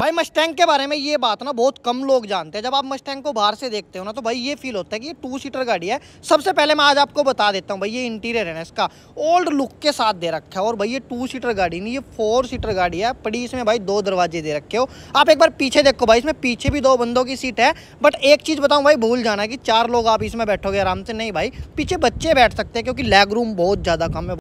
भाई मस्टैंग के बारे में ये बात ना बहुत कम लोग जानते हैं जब आप मस्टैंग को बाहर से देखते हो ना तो भाई ये फील होता है कि ये टू सीटर गाड़ी है सबसे पहले मैं आज आपको बता देता हूँ भाई ये इंटीरियर है ना इसका ओल्ड लुक के साथ दे रखा है और भाई ये टू सीटर गाड़ी नहीं ये फोर सीटर गाड़ी है पड़ी इसमें भाई दो दरवाजे दे रखे हो आप एक बार पीछे देखो भाई इसमें पीछे भी दो बंदों की सीट है बट एक चीज़ बताऊँ भाई भूल जाना कि चार लोग आप इसमें बैठोगे आराम से नहीं भाई पीछे बच्चे बैठ सकते हैं क्योंकि लेग रूम बहुत ज़्यादा कम है